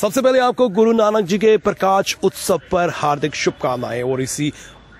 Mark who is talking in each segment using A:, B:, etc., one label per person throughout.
A: सबसे पहले आपको गुरु नानक जी के प्रकाश उत्सव पर हार्दिक शुभकामनाएं और इसी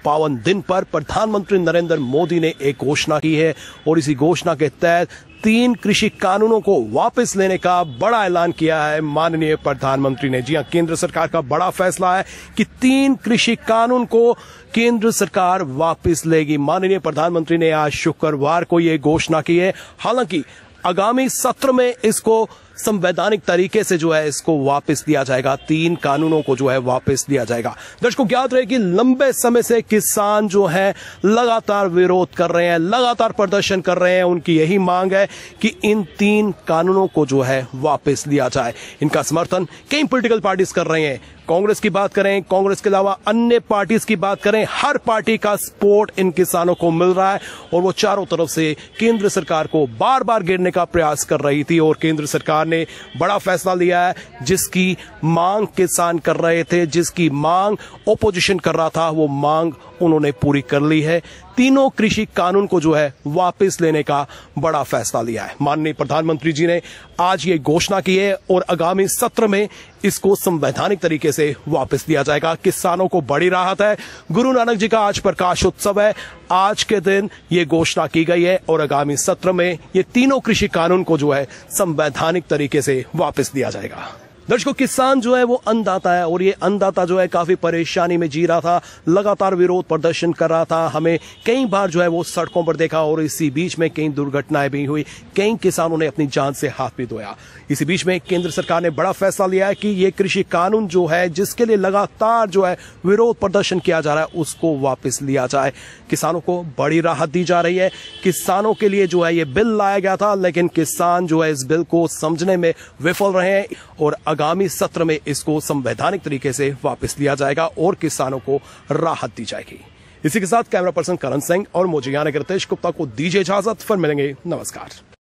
A: पावन दिन पर प्रधानमंत्री नरेंद्र मोदी ने एक घोषणा की है और इसी घोषणा के तहत तीन कृषि कानूनों को वापस लेने का बड़ा ऐलान किया है माननीय प्रधानमंत्री ने जी हाँ केंद्र सरकार का बड़ा फैसला है कि तीन कृषि कानून को केंद्र सरकार वापस लेगी माननीय प्रधानमंत्री ने आज शुक्रवार को यह घोषणा की है हालांकि आगामी सत्र में इसको संवैधानिक तरीके से जो है इसको वापस दिया जाएगा तीन कानूनों को जो है वापस दिया जाएगा दर्शकों ज्ञात तो रहे कि लंबे समय से किसान जो है लगातार विरोध कर रहे हैं लगातार प्रदर्शन कर रहे हैं उनकी यही मांग है कि इन तीन कानूनों को जो है वापस लिया जाए इनका समर्थन कई पोलिटिकल पार्टीज कर रहे हैं कांग्रेस की बात करें कांग्रेस के अलावा अन्य पार्टीज की बात करें हर पार्टी का सपोर्ट इन किसानों को मिल रहा है और वो चारों तरफ से केंद्र सरकार को बार बार गिरने का प्रयास कर रही थी और केंद्र सरकार ने बड़ा फैसला लिया है जिसकी मांग किसान कर रहे थे जिसकी मांग ओपोजिशन कर रहा था वो मांग उन्होंने पूरी कर ली है तीनों कृषि कानून को जो है वापस लेने का बड़ा फैसला लिया है माननीय प्रधानमंत्री जी ने आज ये घोषणा की है और आगामी सत्र में इसको संवैधानिक तरीके से वापस लिया जाएगा किसानों को बड़ी राहत है गुरु नानक जी का आज प्रकाश उत्सव है आज के दिन ये घोषणा की गई है और आगामी सत्र में ये तीनों कृषि कानून को जो है संवैधानिक तरीके से वापिस दिया जाएगा दर्शकों किसान जो है वो अन्नदाता है और ये अन्नदाता जो है काफी परेशानी में जी रहा था लगातार विरोध प्रदर्शन कर रहा था हमें कई बार जो है वो सड़कों पर देखा और इसी बीच में कई दुर्घटनाएं भी हुई कई किसानों ने अपनी जान से हाथ भी धोया इसी बीच में केंद्र सरकार ने बड़ा फैसला लिया है कि ये कृषि कानून जो है जिसके लिए लगातार जो है विरोध प्रदर्शन किया जा रहा है उसको वापिस लिया जाए किसानों को बड़ी राहत दी जा रही है किसानों के लिए जो है ये बिल लाया गया था लेकिन किसान जो है इस बिल को समझने में विफल रहे हैं और आगामी सत्र में इसको संवैधानिक तरीके से वापस लिया जाएगा और किसानों को राहत दी जाएगी इसी के साथ कैमरा पर्सन करण सिंह और मोजियानगर रितेश गुप्ता को दीजिए इजाजत फिर मिलेंगे नमस्कार